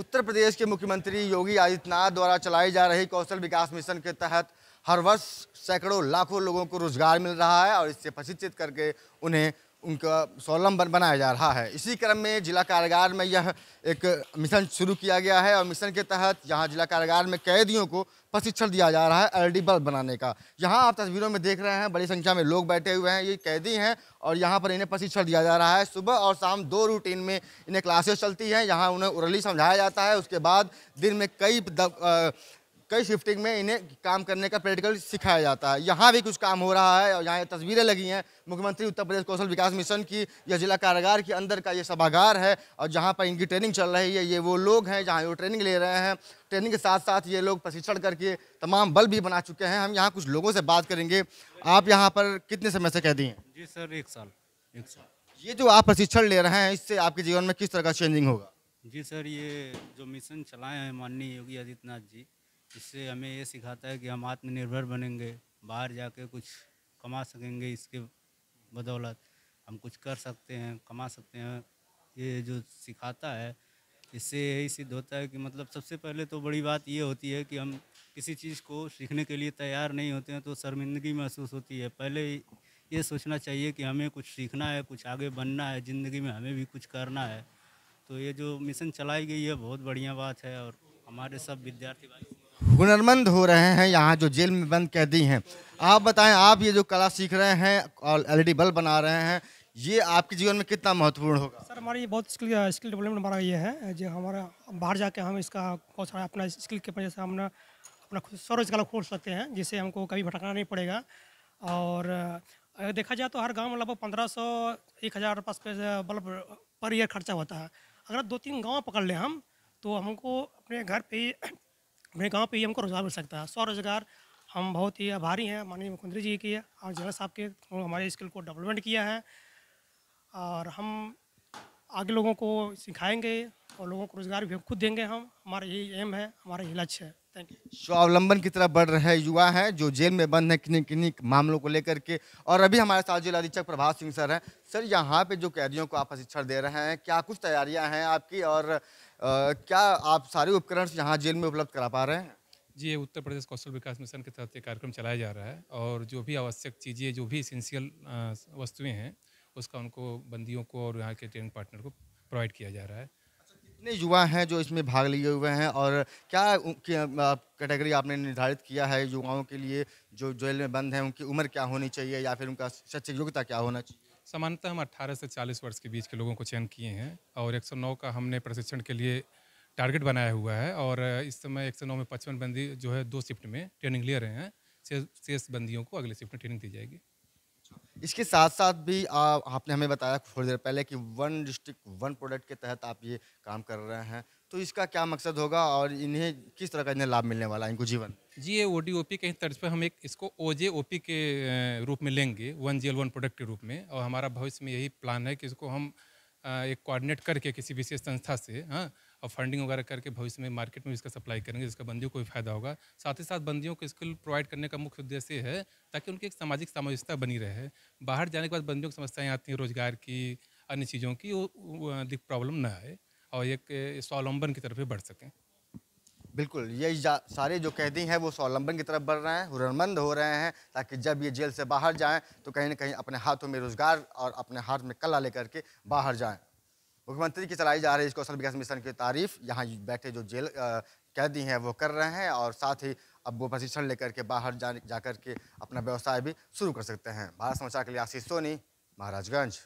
उत्तर प्रदेश के मुख्यमंत्री योगी आदित्यनाथ द्वारा चलाई जा रही कौशल विकास मिशन के तहत हर वर्ष सैकड़ों लाखों लोगों को रोजगार मिल रहा है और इससे प्रशिक्षित करके उन्हें उनका सोलम बनाया जा रहा है इसी क्रम में जिला कारागार में यह एक मिशन शुरू किया गया है और मिशन के तहत यहाँ जिला कारागार में कैदियों को प्रशिक्षण दिया जा रहा है एलईडी बल्ब बनाने का यहाँ आप तस्वीरों में देख रहे हैं बड़ी संख्या में लोग बैठे हुए हैं ये कैदी हैं और यहाँ पर इन्हें प्रशिक्षण दिया जा रहा है सुबह और शाम दो रूटीन में इन्हें क्लासेस चलती हैं यहाँ उन्हें उरली समझाया जाता है उसके बाद दिन में कई कई शिफ्टिंग में इन्हें काम करने का प्रैक्टिकल सिखाया जाता है यहाँ भी कुछ काम हो रहा है और यहाँ तस्वीरें लगी हैं मुख्यमंत्री उत्तर प्रदेश कौशल विकास मिशन की यह जिला कारागार के अंदर का ये सभागार है और जहाँ पर इनकी ट्रेनिंग चल रही है ये वो लोग हैं जहाँ वो ट्रेनिंग ले रहे हैं ट्रेनिंग के साथ साथ ये लोग प्रशिक्षण करके तमाम बल भी बना चुके हैं हम यहाँ कुछ लोगों से बात करेंगे आप यहाँ पर कितने समय से कह हैं जी सर एक साल एक साल ये जो आप प्रशिक्षण ले रहे हैं इससे आपके जीवन में किस तरह का चेंजिंग होगा जी सर ये जो मिशन चलाए हैं माननीय योगी आदित्यनाथ जी इससे हमें ये सिखाता है कि हम आत्मनिर्भर बनेंगे बाहर जाके कुछ कमा सकेंगे इसके बदौलत हम कुछ कर सकते हैं कमा सकते हैं ये जो सिखाता है इससे यही सिद्ध होता है कि मतलब सबसे पहले तो बड़ी बात ये होती है कि हम किसी चीज़ को सीखने के लिए तैयार नहीं होते हैं तो शर्मिंदगी महसूस होती है पहले ये सोचना चाहिए कि हमें कुछ सीखना है कुछ आगे बनना है ज़िंदगी में हमें भी कुछ करना है तो ये जो मिशन चलाई गई है बहुत बढ़िया बात है और हमारे सब विद्यार्थी भाई हुनरमंद हो रहे हैं यहाँ जो जेल में बंद कैदी हैं आप बताएं आप ये जो कला सीख रहे हैं और एलईडी बल्ब बना रहे हैं ये आपके जीवन में कितना महत्वपूर्ण होगा सर हमारी ये बहुत स्किल स्किल डेवलपमेंट हमारा ये है जो हमारा बाहर जाके हम इसका बहुत सारा अपना स्किल के वजह से हमने अपना स्वरोजगार खोल सकते हैं जिससे हमको कभी भटकना नहीं पड़ेगा और अगर देखा जाए तो हर गाँव में लगभग पंद्रह सौ एक हज़ार पास बल्ब पर ईयर खर्चा होता है अगर दो तीन गाँव पकड़ लें हम तो हमको अपने घर पे अपने गाँव पर ही हमको रोज़गार मिल सकता है स्वरोजगार हम बहुत ही आभारी हैं माननीय मुख्यमंत्री जी की और जिला साहब के हमारे स्किल को डेवलपमेंट किया है और हम आगे लोगों को सिखाएंगे और लोगों को रोज़गार भी खुद देंगे हम हमारा यही एम है हमारा यही लक्ष्य है स्वावलंबन की तरफ बढ़ रहे युवा हैं जो जेल में बंद हैं किन्हीं किन्हीं मामलों को लेकर के और अभी हमारे साथ जेल अधीक्षक प्रभात सिंह सर हैं सर यहाँ पे जो कैदियों को आप प्रशिक्षण दे रहे हैं क्या कुछ तैयारियाँ हैं आपकी और आ, क्या आप सारे उपकरण यहाँ जेल में उपलब्ध करा पा रहे हैं जी ये उत्तर प्रदेश कौशल विकास मिशन के तहत ये कार्यक्रम चलाया जा रहा है और जो भी आवश्यक चीज़ें जो भी इसेंशियल वस्तुएँ हैं उसका उनको बंदियों को और यहाँ के ट्रेनिंग पार्टनर को प्रोवाइड किया जा रहा है कितने युवा हैं जो इसमें भाग लिए हुए हैं और क्या कैटेगरी आपने निर्धारित किया है युवाओं के लिए जो जेल में बंद हैं उनकी उम्र क्या होनी चाहिए या फिर उनका शैक्षिक योग्यता क्या होना चाहिए सामान्यतः हम 18 से 40 वर्ष के बीच के लोगों को चयन किए हैं और 109 का हमने प्रशिक्षण के लिए टारगेट बनाया हुआ है और इस समय 109 में पचपन बंदी जो है दो शिफ्ट में ट्रेनिंग ले रहे हैं शेष बंदियों को अगले शिफ्ट में ट्रेनिंग दी जाएगी इसके साथ साथ भी आ, आपने हमें बताया थोड़ी देर पहले कि वन डिस्ट्रिक्ट वन प्रोडक्ट के तहत आप ये काम कर रहे हैं तो इसका क्या मकसद होगा और इन्हें किस तरह का इन्हें लाभ मिलने वाला है इनको जीवन जी ये ओ डी ओ पी के तर्ज पर हम एक इसको ओ जे ओ पी के रूप में लेंगे one G L one product के रूप में और हमारा भविष्य में यही प्लान है कि इसको हम एक कोऑर्डिनेट करके किसी विशेष संस्था से हाँ और फंडिंग वगैरह करके भविष्य में मार्केट में इसका सप्लाई करेंगे जिसका बंदियों को भी फायदा होगा साथ ही साथ बंदियों को स्किल प्रोवाइड करने का मुख्य उद्देश्य है ताकि उनकी एक सामाजिक सामंजस्यता बनी रहे बाहर जाने के बाद बंदियों की समस्याएँ आती हैं रोजगार की अन्य चीज़ों की अधिक प्रॉब्लम ना आए और एक स्वावलंबन की तरफ बढ़ सकें बिल्कुल ये सारे जो कैदी हैं वो स्वावलंबन की तरफ बढ़ रहे हैं हुनरमंद हो रहे हैं ताकि जब ये जेल से बाहर जाएं तो कहीं ना कहीं अपने हाथों में रोज़गार और अपने हाथ में कला लेकर के बाहर जाएं मुख्यमंत्री की चलाई जा रही इस कौशल विकास मिशन की तारीफ यहाँ बैठे जो जेल कैदी हैं वो कर रहे हैं और साथ ही अब वो प्रशिक्षण लेकर के बाहर जा जाकर के अपना व्यवसाय भी शुरू कर सकते हैं भारत समाचार के लिए आशीष सोनी महाराजगंज